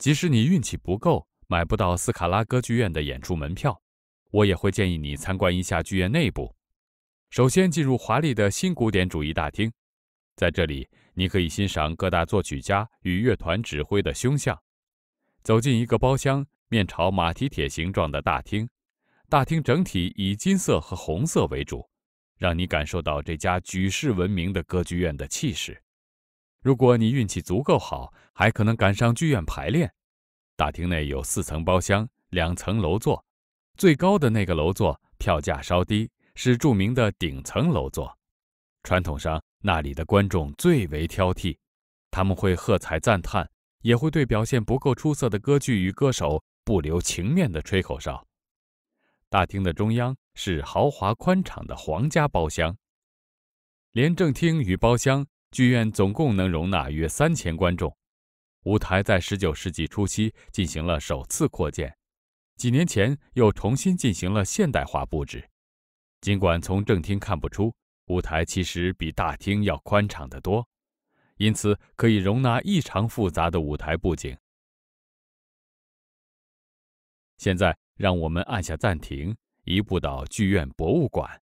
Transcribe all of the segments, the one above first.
即使你运气不够，买不到斯卡拉歌剧院的演出门票，我也会建议你参观一下剧院内部。首先进入华丽的新古典主义大厅，在这里你可以欣赏各大作曲家与乐团指挥的胸像。走进一个包厢，面朝马蹄铁形状的大厅，大厅整体以金色和红色为主，让你感受到这家举世闻名的歌剧院的气势。如果你运气足够好，还可能赶上剧院排练。大厅内有四层包厢、两层楼座，最高的那个楼座票价稍低，是著名的顶层楼座。传统上，那里的观众最为挑剔，他们会喝彩赞叹，也会对表现不够出色的歌剧与歌手不留情面的吹口哨。大厅的中央是豪华宽敞的皇家包厢、廉政厅与包厢。剧院总共能容纳约三千观众，舞台在十九世纪初期进行了首次扩建，几年前又重新进行了现代化布置。尽管从正厅看不出，舞台其实比大厅要宽敞得多，因此可以容纳异常复杂的舞台布景。现在，让我们按下暂停，移步到剧院博物馆。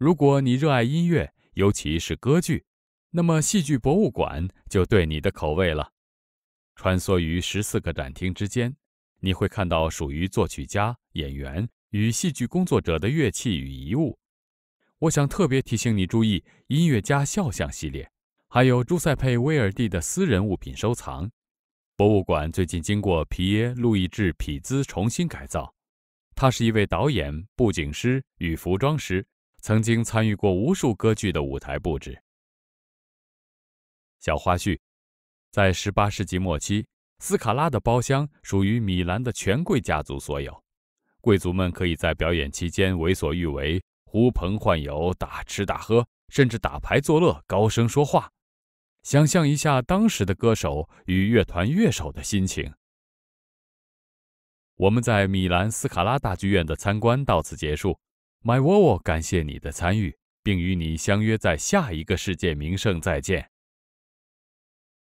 如果你热爱音乐，尤其是歌剧，那么戏剧博物馆就对你的口味了。穿梭于十四个展厅之间，你会看到属于作曲家、演员与戏剧工作者的乐器与遗物。我想特别提醒你注意音乐家肖像系列，还有朱塞佩·威尔蒂的私人物品收藏。博物馆最近经过皮耶·路易·治·皮兹重新改造，他是一位导演、布景师与服装师。曾经参与过无数歌剧的舞台布置。小花絮：在18世纪末期，斯卡拉的包厢属于米兰的权贵家族所有，贵族们可以在表演期间为所欲为，呼朋唤友，大吃大喝，甚至打牌作乐，高声说话。想象一下当时的歌手与乐团乐手的心情。我们在米兰斯卡拉大剧院的参观到此结束。My v o w v o 感谢你的参与，并与你相约在下一个世界名胜再见。